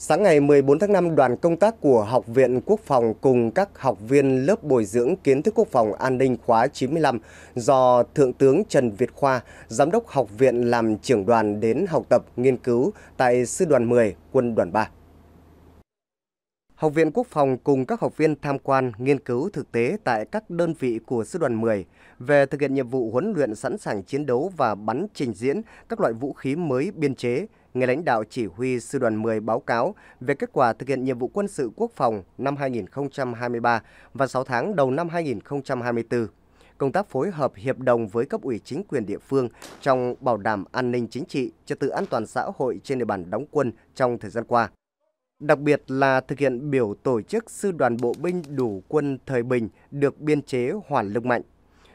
Sáng ngày 14 tháng 5, đoàn công tác của Học viện Quốc phòng cùng các học viên lớp bồi dưỡng kiến thức quốc phòng an ninh khóa 95 do Thượng tướng Trần Việt Khoa, Giám đốc Học viện làm trưởng đoàn đến học tập, nghiên cứu tại Sư đoàn 10, Quân đoàn 3. Học viện Quốc phòng cùng các học viên tham quan, nghiên cứu thực tế tại các đơn vị của Sư đoàn 10 về thực hiện nhiệm vụ huấn luyện sẵn sàng chiến đấu và bắn trình diễn các loại vũ khí mới biên chế, nghe lãnh đạo chỉ huy Sư đoàn 10 báo cáo về kết quả thực hiện nhiệm vụ quân sự quốc phòng năm 2023 và 6 tháng đầu năm 2024 công tác phối hợp hiệp đồng với cấp ủy chính quyền địa phương trong bảo đảm an ninh chính trị, trật tự an toàn xã hội trên địa bàn đóng quân trong thời gian qua. Đặc biệt là thực hiện biểu tổ chức sư đoàn bộ binh đủ quân thời bình được biên chế hoàn lương mạnh.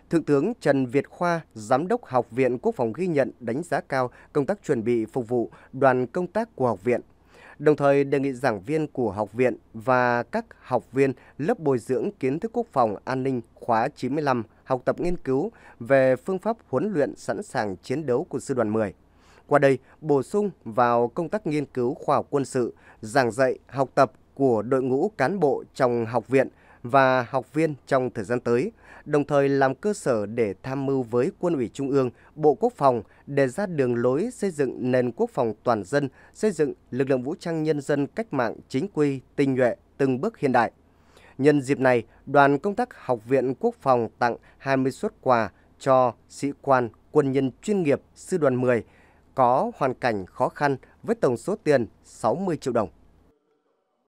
Thượng tướng Trần Việt Khoa, Giám đốc Học viện Quốc phòng ghi nhận đánh giá cao công tác chuẩn bị phục vụ đoàn công tác của học viện. Đồng thời đề nghị giảng viên của học viện và các học viên lớp bồi dưỡng kiến thức quốc phòng an ninh khóa 95 học tập nghiên cứu về phương pháp huấn luyện sẵn sàng chiến đấu của Sư đoàn 10. Qua đây, bổ sung vào công tác nghiên cứu khoa học quân sự, giảng dạy, học tập của đội ngũ cán bộ trong học viện – và học viên trong thời gian tới, đồng thời làm cơ sở để tham mưu với Quân ủy Trung ương, Bộ Quốc phòng đề ra đường lối xây dựng nền quốc phòng toàn dân, xây dựng lực lượng vũ trang nhân dân cách mạng chính quy, tinh nhuệ, từng bước hiện đại. Nhân dịp này, đoàn công tác Học viện Quốc phòng tặng 20 suất quà cho sĩ quan, quân nhân chuyên nghiệp sư đoàn 10 có hoàn cảnh khó khăn với tổng số tiền 60 triệu đồng.